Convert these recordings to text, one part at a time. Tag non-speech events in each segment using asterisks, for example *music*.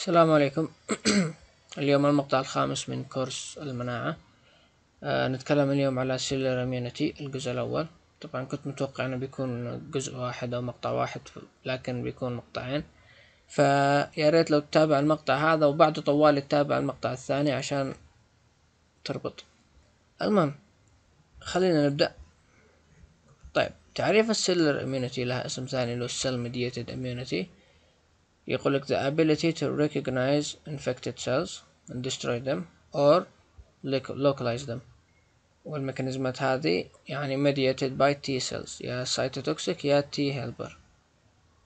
السلام عليكم *clears throat* اليوم المقطع الخامس من كورس المناعة آه نتكلم اليوم على سيلر اميونيتي الجزء الأول طبعا كنت متوقع انه بيكون جزء واحد او مقطع واحد لكن بيكون مقطعين فيا ريت لو تتابع المقطع هذا وبعده طوال تتابع المقطع الثاني عشان تربط المهم خلينا نبدأ طيب تعريف السيلر اميونيتي لها اسم ثاني هو السيل ميديتد اميونيتي يقول لك the ability to recognize infected cells and destroy them or localize them والميكانيزمات هذه يعني mediated by T cells يا cytotoxic يا T helper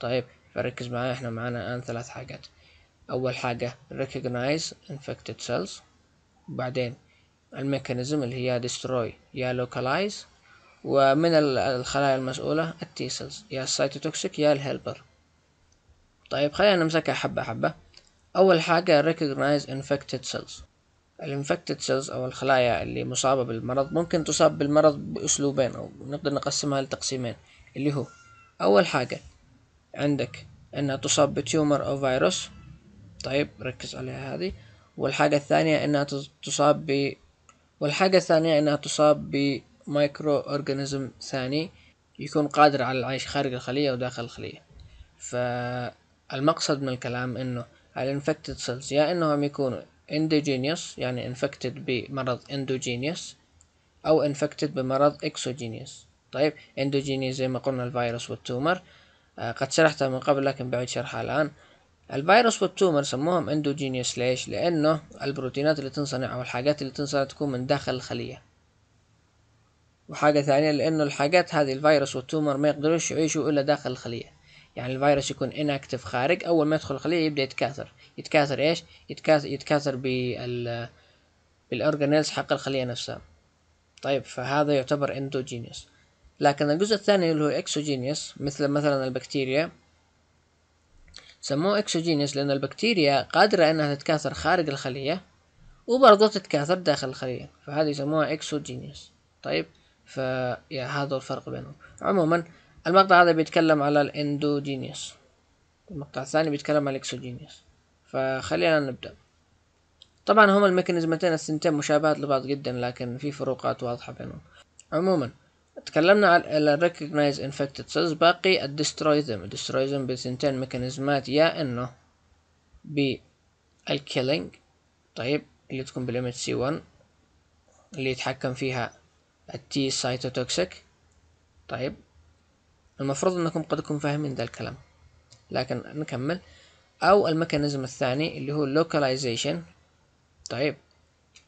طيب فركز معايا احنا معانا الآن ثلاث حاجات أول حاجة recognize infected cells وبعدين الميكانيزم اللي هي destroy يا localize ومن الخلايا المسؤولة التي cells يا السيتوتوكسيك يا الهيلبر طيب خلينا نمسكها حبة حبة أول حاجة recognize infected cells الانفكتد سيلز أو الخلايا اللي مصابة بالمرض ممكن تصاب بالمرض بأسلوبين أو نقدر نقسمها لتقسيمين اللي هو أول حاجة عندك إنها تصاب بتيومر أو فيروس طيب ركز عليها هذه والحاجة الثانية إنها تصاب ب والحاجة الثانية إنها تصاب بمايكرو أورجانيزم ثاني يكون قادر على العيش خارج الخلية وداخل الخلية ف المقصد من الكلام إنه الانفكتد سيلز يا إنهم يكونوا اندوجينيوس يعني انفكتد بمرض اندوجينيوس أو انفكتد بمرض اكسوجينيوس طيب اندوجينيوس زي ما قلنا الفيروس والتومر آه قد شرحتها من قبل لكن بعيد شرحها الآن الفيروس والتومر سموهم اندوجينيوس ليش؟ لأنه البروتينات اللي تنصنع أو الحاجات اللي تنصنع تكون من داخل الخلية وحاجة ثانية لأنه الحاجات هذه الفيروس والتومر ما يقدروش يعيشوا إلا داخل الخلية يعني الفيروس يكون اناكتف خارج اول ما يدخل الخليه يبدا يتكاثر يتكاثر ايش يتكاثر يتكاثر بال بالاورجانيلز حق الخليه نفسها طيب فهذا يعتبر اندوجينيوس لكن الجزء الثاني اللي هو اكسوجينيوس مثل مثلا البكتيريا سموه اكسوجينيوس لأن البكتيريا قادرة إنها تتكاثر خارج الخلية وبرضه تتكاثر داخل الخلية فهذه يسموها اكسوجينيوس طيب فهذا الفرق بينهم عموما المقطع هذا بيتكلم على الاندوجينيوس المقطع الثاني بيتكلم على الاكسوجينيوس فخلينا نبدأ طبعا هما الميكانيزمتين الثنتين مشابهات لبعض جدا لكن في فروقات واضحة بينهم عموما تكلمنا على recognize infected cells باقي ال destroy them destroy them بثنتين ميكانيزمات يا انه killing طيب اللي تكون بالامت سي 1 اللي يتحكم فيها T cytotoxic طيب المفروض أنكم قد تكونوا فاهمين ذا الكلام لكن نكمل أو الميكانيزم الثاني اللي هو localization طيب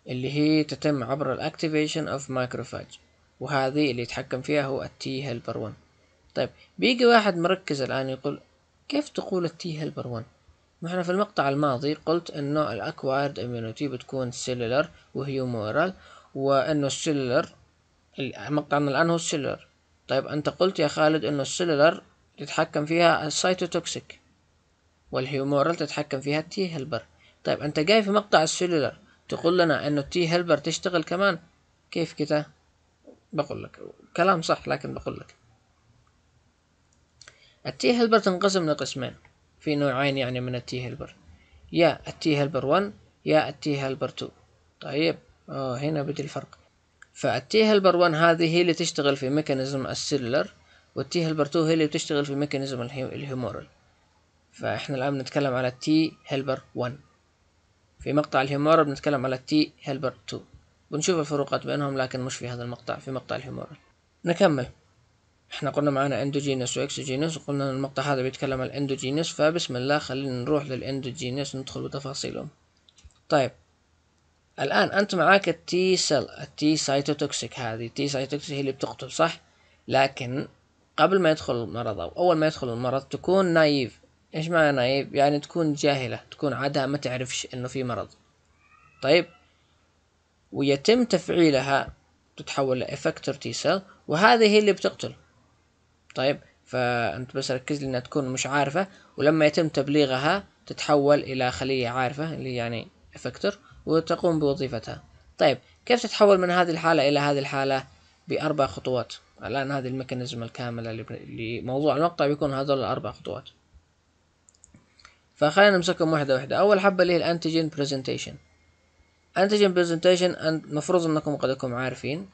اللي هي تتم عبر الاكتيفيشن اوف مايكروفاج وهذه اللي يتحكم فيها هو التي هيلبر 1 طيب بيجي واحد مركز الآن يقول كيف تقول التي هيلبر 1 ما احنا في المقطع الماضي قلت انه الاكوايرد اميونيتي بتكون سيلولر وهيومورال وانه السيلولر مقطعنا الان هو السيلولر طيب أنت قلت يا خالد إنه السيلولر تتحكم فيها السيتوتوكسيك والهيومورال تتحكم فيها التي هيلبر طيب أنت جاي في مقطع السيلولر تقول لنا إنه التي هيلبر تشتغل كمان كيف كده بقول لك كلام صح لكن بقول لك التي هيلبر تنقسم لقسمين في نوعين يعني من التي هيلبر يا التي هيلبر 1 يا التي هيلبر 2 طيب اه هنا بدي الفرق فالتي هيلبر 1 هذه هي اللي تشتغل في ميكانيزم السيلولر والتي هيلبر 2 هي اللي بتشتغل في ميكانيزم الهيمورال فاحنا الان بنتكلم على التي هيلبر 1 في مقطع الهيمورال بنتكلم على التي هيلبر 2 بنشوف الفروقات بينهم لكن مش في هذا المقطع في مقطع الهيمورال نكمل احنا قلنا معانا اندوجينس واكسوجينس وقلنا ان المقطع هذا بيتكلم عن الاندوجينس فبسم الله خلينا نروح للاندوجينس ندخل بتفاصيلهم طيب الآن أنت معاك التي سيل التي سايتوتوكسيك هذه التي سايتوتوكسيك هي اللي بتقتل صح لكن قبل ما يدخل المرض أو أول ما يدخل المرض تكون نايف إيش معنى نايف يعني تكون جاهلة تكون عادها ما تعرفش إنه في مرض طيب ويتم تفعيلها تتحول لإفكتور تي سيل وهذه هي اللي بتقتل طيب فأنت بس ركز لي إنها تكون مش عارفة ولما يتم تبليغها تتحول إلى خلية عارفة اللي يعني إفكتور وتقوم بوظيفتها طيب كيف تتحول من هذه الحالة إلى هذه الحالة بأربع خطوات الآن هذه الميكانيزم الكاملة لموضوع المقطع بيكون هذول الأربع خطوات فخلينا نمسكهم واحدة واحدة أول حبة اللي هي الأنتيجين برزنتيشن أنتيجين برزنتيشن المفروض أنكم قد تكونوا عارفين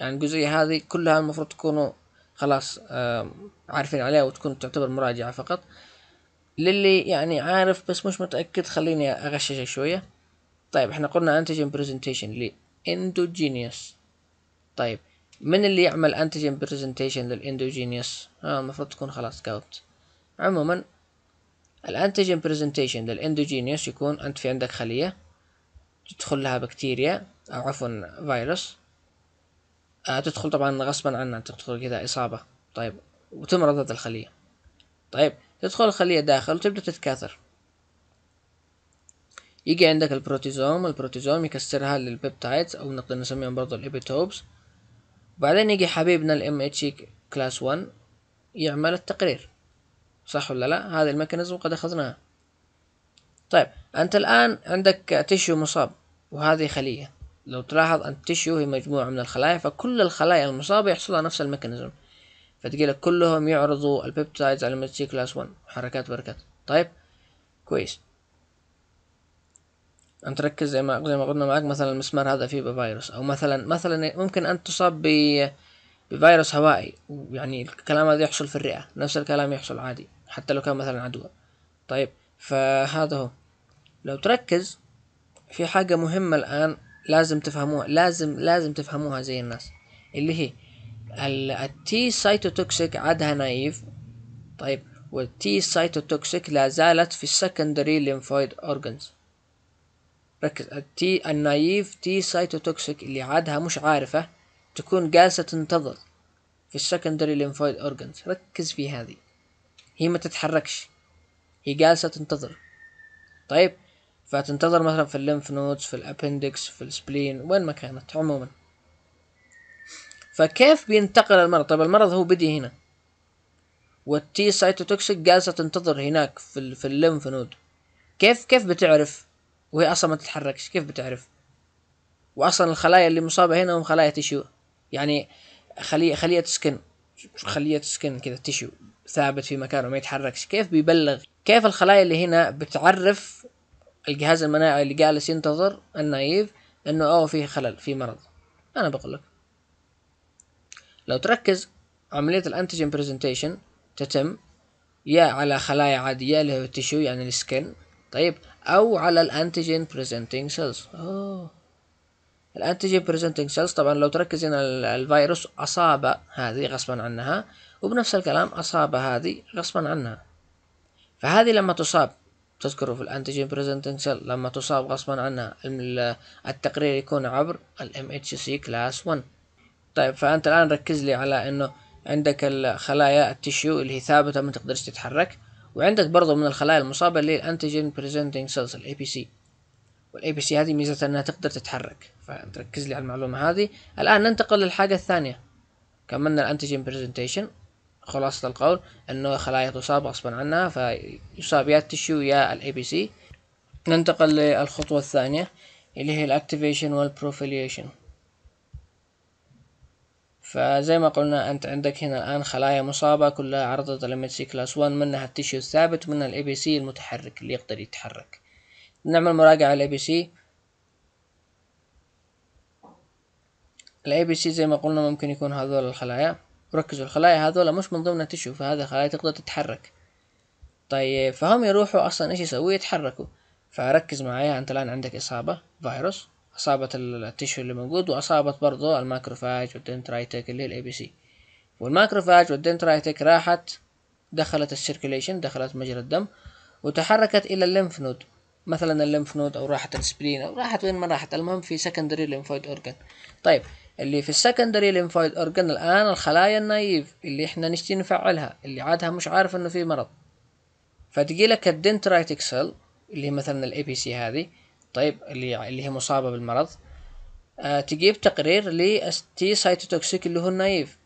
يعني الجزئية هذه كلها المفروض تكونوا خلاص عارفين عليها وتكون تعتبر مراجعة فقط للي يعني عارف بس مش متأكد خليني أغششك شوية طيب احنا قلنا انتيجين برزنتيشن للاندوجينيوس طيب من اللي يعمل انتيجين برزنتيشن للاندوجينيوس ها المفروض تكون خلاص كاوت عموما الانتيجين برزنتيشن للاندوجينيوس يكون انت في عندك خلية تدخل لها بكتيريا او عفوا فيروس آه تدخل طبعا غصبا عنها تدخل كذا اصابة طيب وتمرض هذه الخلية طيب تدخل الخلية داخل وتبدأ تتكاثر يجي عندك البروتيزوم البروتيزوم يكسرها للبيبتايدز او نقدر نسميهم برضه الابيتوبس وبعدين يجي حبيبنا الام اتش كلاس 1 يعمل التقرير صح ولا لا هذا الميكانيزم قد اخذناه طيب انت الان عندك تيشو مصاب وهذه خليه لو تلاحظ ان التيشيو هي مجموعه من الخلايا فكل الخلايا المصابه يحصلها نفس الميكانيزم فتجيلك كلهم يعرضوا البيبتايدز على الام اتش كلاس 1 حركات بركات طيب كويس ان تركز زي ما زي ما قلنا معاك مثلا المسمار هذا فيه فيروس او مثلا مثلا ممكن ان تصاب بفيروس هوائي يعني الكلام هذا يحصل في الرئة نفس الكلام يحصل عادي حتى لو كان مثلا عدوى طيب فهذا هو لو تركز في حاجة مهمة الآن لازم تفهموها لازم لازم تفهموها زي الناس اللي هي التي سايتوتوكسيك عادها نايف طيب والتي سايتوتوكسيك لا زالت في السكندري ليمفويد اورجنز ركز تي النايف تي سايتوتوكسيك اللي عادها مش عارفة تكون جالسة تنتظر في السكندري ليمفويد اورجنز ركز في هذه هي ما تتحركش هي جالسة تنتظر طيب فتنتظر مثلا في الليمف نودز في الابندكس في السبلين وين ما كانت عموما فكيف بينتقل المرض طيب المرض هو بدي هنا والتي سايتوتوكسيك جالسة تنتظر هناك في, في الليمف نود كيف كيف بتعرف وهي اصلا ما تتحركش كيف بتعرف واصلا الخلايا اللي مصابه هنا هم خلايا تشو يعني خلية خلية سكن خلية سكن كذا تشو ثابت في مكانه ما يتحركش كيف بيبلغ كيف الخلايا اللي هنا بتعرف الجهاز المناعي اللي جالس ينتظر النايف انه اوه في خلل في مرض انا بقول لك لو تركز عملية الانتيجين برزنتيشن تتم يا على خلايا عادية اللي هو التشو يعني السكن طيب أو على الأنتيجين بريزنتنج سيلز أوه الأنتيجين بريزنتنج سيلز طبعا لو تركز هنا الفيروس أصاب هذه غصبا عنها وبنفس الكلام أصاب هذه غصبا عنها فهذه لما تصاب تذكروا في الانتيجين بريزنتنج سيل لما تصاب غصبا عنها التقرير يكون عبر ال MHC كلاس 1 طيب فأنت الآن ركز لي على إنه عندك الخلايا التشيو اللي هي ثابتة ما تقدرش تتحرك وعندك برضو من الخلايا المصابة اللي هي الانتيجين بريزنتنج سيلز الاي بي سي والاي بي سي هذه ميزتها انها تقدر تتحرك فتركز لي على المعلومة هذه الان ننتقل للحاجة الثانية كملنا الانتيجين بريزنتيشن خلاصة القول انه خلايا تصاب غصبا عنها فيصاب يا التشيو يا الاي بي سي ننتقل للخطوة الثانية اللي هي الاكتيفيشن والبروفيليشن فزي ما قلنا انت عندك هنا الان خلايا مصابة كلها عرضت ال سي كلاس 1 منها التيشو الثابت ومنها الاي بي سي المتحرك اللي يقدر يتحرك نعمل مراجعة الاي بي سي الاي بي سي زي ما قلنا ممكن يكون هذول الخلايا ركزوا الخلايا هذول مش من ضمن التيشو فهذا خلايا تقدر تتحرك طيب فهم يروحوا اصلا ايش يسووا يتحركوا فركز معايا انت الان عندك اصابة فيروس أصابت التشو اللي موجود وأصابت برضه الماكروفاج والدنترايتك اللي هي الأي بي سي والماكروفاج والدنترايتك راحت دخلت السيركيليشن دخلت مجرى الدم وتحركت إلى الليمف نود مثلا الليمف نود أو راحت السبرين أو راحت وين ما راحت المهم في سكندري ليمفويد أورجان طيب اللي في السكندري ليمفويد أورجان الآن الخلايا النايف اللي إحنا نشتي نفعلها اللي عادها مش عارف إنه في مرض فتجي لك الدنترايتك سيل اللي هي مثلا الأي بي سي هذه طيب اللي يعني اللي هي مصابة بالمرض آه، تجيب تقرير لأستي سايتوتوكسيك اللي هو النايف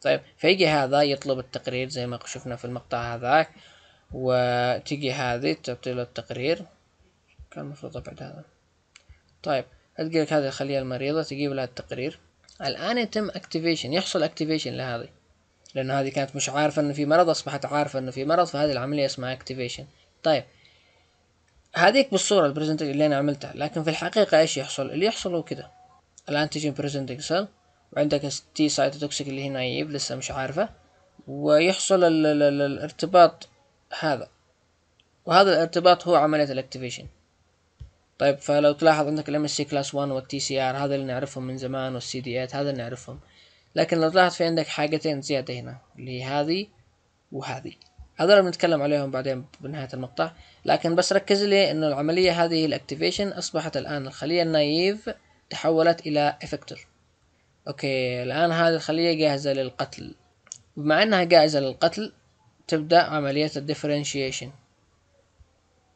طيب فيجي هذا يطلب التقرير زي ما شفنا في المقطع هذاك وتجي هذه تعطي له التقرير كان المفروض ابعد هذا طيب تجي لك هذه الخلية المريضة تجيب لها التقرير الآن يتم اكتيفيشن يحصل اكتيفيشن لهذه لأن هذه كانت مش عارفة إن في مرض أصبحت عارفة إن في مرض فهذه العملية اسمها اكتيفيشن طيب هذيك بالصورة البرزنتيشن اللي أنا عملتها لكن في الحقيقة إيش يحصل اللي يحصل هو كذا الآن تجي بريزنت إكسل وعندك تي سايتوتوكسيك اللي هي نايف لسه مش عارفة ويحصل ال ال ال الارتباط هذا وهذا الارتباط هو عملية الاكتيفيشن طيب فلو تلاحظ عندك الام اس سي كلاس 1 والتي سي ار هذا اللي نعرفهم من زمان والسي دي 8 هذا اللي نعرفهم لكن لو تلاحظ في عندك حاجتين زيادة هنا اللي هي هذه وهذه هذول بنتكلم عليهم بعدين بنهاية المقطع لكن بس ركز لي انه العملية هذه الاكتيفيشن اصبحت الان الخلية النايف تحولت الى افكتور اوكي الان هذه الخلية جاهزة للقتل بما انها جاهزة للقتل تبدأ عملية الديفرنشيشن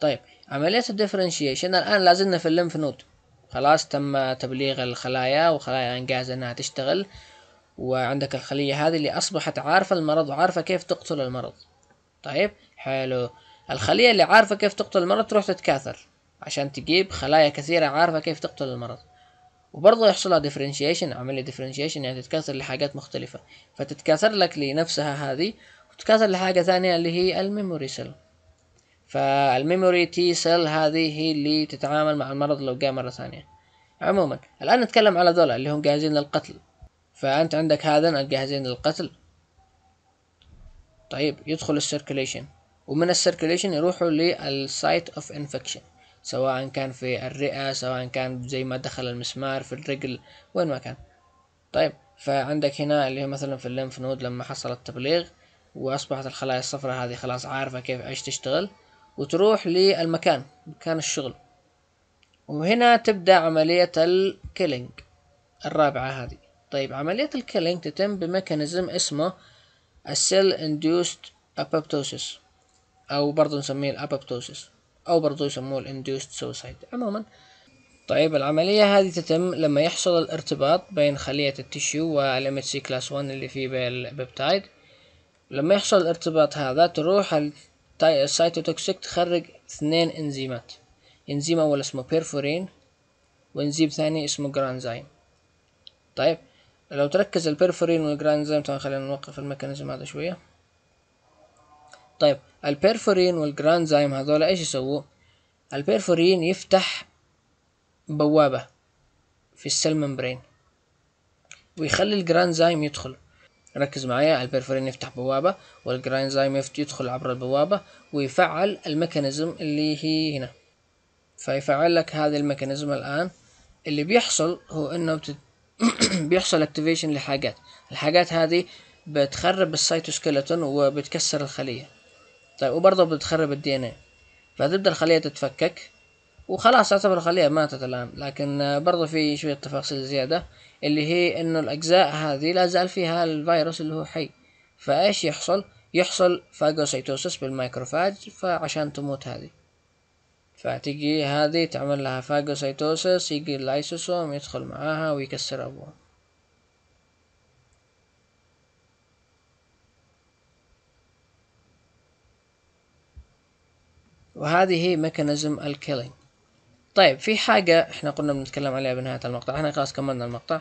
طيب عملية الديفرنشيشن الان لازلنا في الليمف نود خلاص تم تبليغ الخلايا وخلايا جاهزة انها تشتغل وعندك الخلية هذه اللي اصبحت عارفة المرض وعارفة كيف تقتل المرض طيب حلو الخلية اللي عارفة كيف تقتل المرض تروح تتكاثر عشان تجيب خلايا كثيرة عارفة كيف تقتل المرض وبرضه يحصلها ديفرنشيشن عملية ديفرنشيشن يعني تتكاثر لحاجات مختلفة فتتكاثر لك لنفسها هذه وتتكاثر لحاجة ثانية اللي هي الميموري سيل فالميموري تي سيل هذه هي اللي تتعامل مع المرض لو جاء مرة ثانية عموما الآن نتكلم على ذولا اللي هم جاهزين للقتل فأنت عندك هذا الجاهزين للقتل طيب يدخل السيركليشن ومن السيركليشن يروحوا للسايت اوف انفكشن سواء كان في الرئة سواء كان زي ما دخل المسمار في الرجل وين ما كان طيب فعندك هنا اللي هي مثلا في الليمف نود لما حصل التبليغ واصبحت الخلايا الصفراء هذه خلاص عارفه كيف ايش تشتغل وتروح للمكان مكان الشغل وهنا تبدا عمليه الكيلينج الرابعه هذه طيب عمليه الكيلينج تتم بميكانيزم اسمه السيل اندوست ابوبتوسيس او برضه نسميه الابوبتوسيس او برضه يسموه الاندوست سوسايد عموما طيب العملية هذه تتم لما يحصل الارتباط بين خلية التشيو والـ MHC كلاس 1 اللي فيه بالبيبتايد لما يحصل الارتباط هذا تروح السيتوتوكسيك تخرج اثنين انزيمات انزيم اول اسمه بيرفورين وانزيم ثاني اسمه جرانزايم طيب لو تركز البيرفورين والجرانزيم طبعا خلينا نوقف الميكانيزم هذا شوية طيب البيرفورين والجرانزيم هذول ايش يسووا البيرفورين يفتح بوابة في السيل ممبرين ويخلي الجرانزيم يدخل ركز معايا البيرفورين يفتح بوابة والجرانزيم يدخل عبر البوابة ويفعل الميكانيزم اللي هي هنا فيفعل لك هذا الميكانيزم الآن اللي بيحصل هو إنه *clears throat* بيحصل اكتيفيشن لحاجات الحاجات هذه بتخرب السيتوسكلتون وبتكسر الخلية طيب وبرضه بتخرب الدي ان ايه فتبدأ الخلية تتفكك وخلاص اعتبر الخلية ماتت الآن لكن برضه في شوية تفاصيل زيادة اللي هي إنه الأجزاء هذه لا زال فيها الفيروس اللي هو حي فإيش يحصل؟ يحصل فاجوسيتوسس بالمايكروفاج فعشان تموت هذه فتجي هذه تعمل لها فاجوسيتوسس يجي اللايسوسوم يدخل معاها ويكسر ابوها وهذه هي ميكانيزم الكيلينج طيب في حاجة احنا قلنا بنتكلم عليها بنهاية المقطع احنا خلاص كملنا المقطع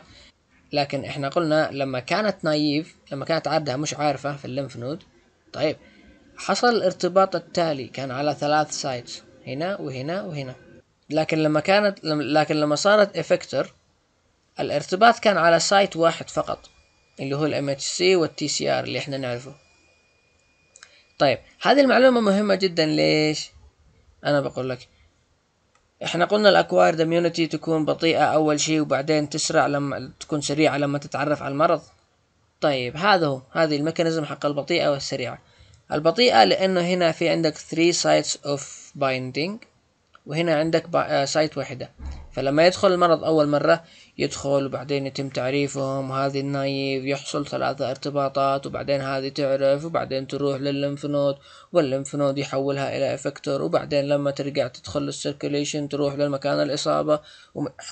لكن احنا قلنا لما كانت نايف لما كانت عادها مش عارفة في الليمف نود طيب حصل الارتباط التالي كان على ثلاث سايتس هنا وهنا وهنا لكن لما كانت لكن لما صارت افكتر الارتباط كان على سايت واحد فقط اللي هو الام اتش سي والتي سي ار اللي احنا نعرفه طيب هذه المعلومه مهمه جدا ليش انا بقول لك احنا قلنا الاكوايرد اميونيتي تكون بطيئه اول شيء وبعدين تسرع لما تكون سريعه لما تتعرف على المرض طيب هذا هو هذه الميكانيزم حق البطيئه والسريعه البطيئه لانه هنا في عندك 3 سايتس اوف بايندينج وهنا عندك سايت آه، واحدة فلما يدخل المرض أول مرة يدخل وبعدين يتم تعريفهم وهذه النايف يحصل ثلاثة ارتباطات وبعدين هذه تعرف وبعدين تروح لللمف نود واللمف نود يحولها إلى افكتور وبعدين لما ترجع تدخل للسيركوليشن تروح للمكان الإصابة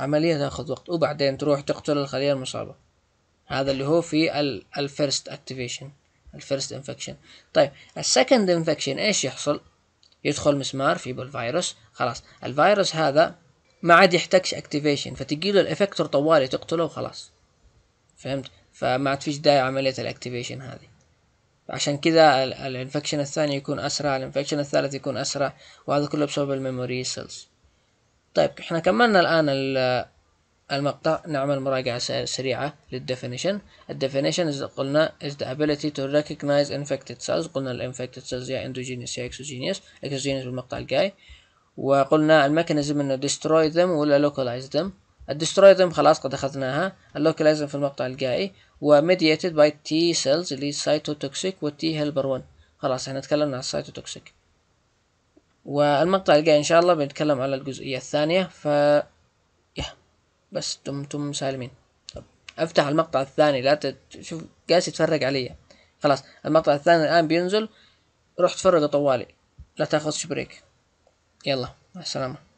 عملية تاخذ وقت وبعدين تروح تقتل الخلية المصابة هذا اللي هو في الفيرست اكتيفيشن الفيرست انفكشن طيب السكند انفكشن ايش يحصل يدخل مسمار في الفيروس خلاص الفيروس هذا ما عاد يحتاجش اكتيفيشن فتجيله الافكتور طوالي تقتله وخلاص فهمت فما عاد فيش داعي عملية الاكتيفيشن هذه عشان كذا الانفكشن الثاني يكون اسرع الانفكشن الثالث يكون اسرع وهذا كله بسبب الميموري سيلز طيب احنا كملنا الان المقطع نعمل مراجعة سريعة للديفينيشن الديفينيشن is قلنا is the ability to recognize infected cells قلنا الانفكتد cells يا endogenous يا exogenous exogenous بالمقطع الجاي وقلنا الميكانيزم انه destroy them ولا localize them destroy them خلاص قد اخذناها localize them في المقطع الجاي mediated باي تي سيلز اللي سايتوتوكسيك والتي هيلبر 1 خلاص احنا تكلمنا عن السايتوتوكسيك والمقطع الجاي ان شاء الله بنتكلم على الجزئية الثانية ف بس دمتم سالمين طب افتح المقطع الثاني لا تشوف قاس يتفرج علي خلاص المقطع الثاني الان بينزل روح تفرج طوالي لا تاخذش بريك يلا مع السلامه